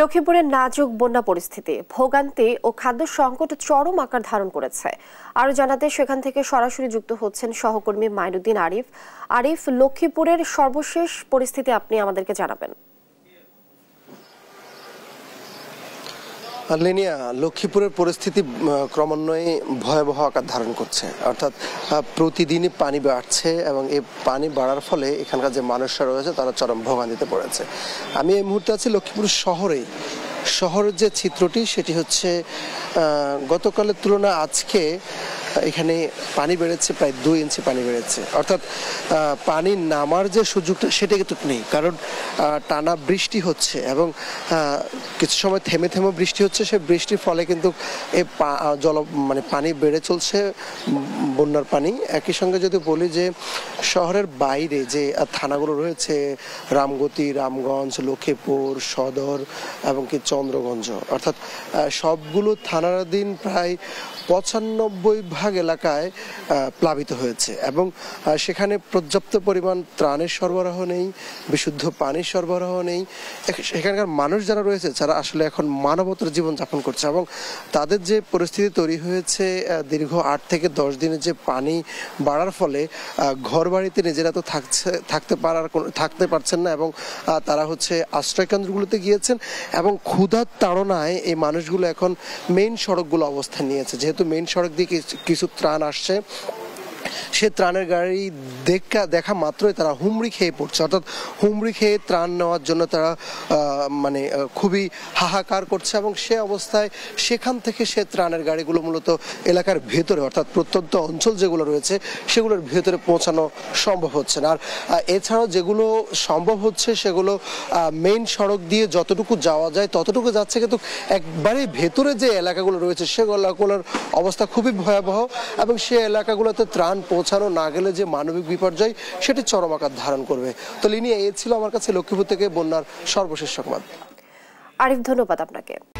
লক্ষ্মীপুরের নাজুক বন্যা পরিস্থিতি ভোগান্তি ও খাদ্য সংকট চরম আকার ধারণ করেছে আরও জানাতে সেখান থেকে সরাসরি যুক্ত হচ্ছেন সহকর্মী মাইনুদ্দিন আরিফ আরিফ লক্ষ্মীপুরের সর্বশেষ পরিস্থিতি আপনি আমাদেরকে জানাবেন লিনিয়া লক্ষ্মীপুরের পরিস্থিতি ক্রমান্বয়ে ভয়াবহ আকার ধারণ করছে অর্থাৎ প্রতিদিনই পানি বাড়ছে এবং এই পানি বাড়ার ফলে এখানকার যে মানুষরা রয়েছে তারা চরম ভোগান্তিতে পড়েছে আমি এই মুহূর্তে আছি লক্ষ্মীপুর শহরে শহরের যে চিত্রটি সেটি হচ্ছে গতকালের তুলনায় আজকে এখানে পানি বেড়েছে প্রায় দুই ইঞ্চি পানি বেড়েছে অর্থাৎ পানি নামার যে সুযোগটা সেটা কিন্তু নেই কারণ টানা বৃষ্টি হচ্ছে এবং কিছু সময় থেমে থেমে বৃষ্টি হচ্ছে সে বৃষ্টির ফলে কিন্তু এ জল মানে পানি বেড়ে চলছে বন্যার পানি একই সঙ্গে যদি বলি যে শহরের বাইরে যে থানাগুলো রয়েছে রামগতি রামগঞ্জ লক্ষ্মীপুর সদর এবং কি চন্দ্রগঞ্জ অর্থাৎ সবগুলো থানারাধীন প্রায় পঁচানব্বই ভাগ এলাকায় প্লাবিত হয়েছে এবং সেখানে পর্যাপ্ত পরিমাণ ত্রাণের সরবরাহ নেই বিশুদ্ধ পানির সরবরাহ নেই সেখানকার মানুষ যারা রয়েছে যারা আসলে এখন মানবতার জীবনযাপন করছে এবং তাদের যে পরিস্থিতি তৈরি হয়েছে দীর্ঘ আট থেকে দশ দিনের যে পানি বাড়ার ফলে ঘর বাড়িতে নিজেরা তো থাকছে থাকতে পারার থাকতে পারছেন না এবং তারা হচ্ছে আশ্রয়কেন্দ্রগুলোতে গিয়েছেন এবং ক্ষুধার তাড়নায় এই মানুষগুলো এখন মেইন সড়কগুলো অবস্থান নিয়েছে যেহেতু মেইন সড়ক দিয়ে কিছু ত্রাণ আসছে সে ত্রাণের গাড়ি দেখা দেখা মাত্রই তারা হুমড়ি খেয়ে পড়ছে অর্থাৎ হুমড়ি খেয়ে ত্রাণ নেওয়ার জন্য তারা মানে খুবই হাহাকার করছে এবং সে অবস্থায় সেখান থেকে সে ত্রাণের গাড়িগুলো মূলত এলাকার ভেতরে অর্থাৎ প্রত্যন্ত অঞ্চল যেগুলো রয়েছে সেগুলোর ভেতরে পৌঁছানো সম্ভব হচ্ছে না আর এছাড়াও যেগুলো সম্ভব হচ্ছে সেগুলো মেইন সড়ক দিয়ে যতটুকু যাওয়া যায় ততটুকু যাচ্ছে কিন্তু একবারে ভেতরে যে এলাকাগুলো রয়েছে সেগুলোর অবস্থা খুবই ভয়াবহ এবং সে এলাকাগুলোতে ত্রাণ পৌঁছানো না গেলে যে মানবিক বিপর্যয় সেটি চরম আকার ধারণ করবে তো লিনিয়া এ ছিল আমার কাছে লক্ষ্মীপুর থেকে বন্যার সর্বশেষ সংবাদ আরিফ ধন্যবাদ আপনাকে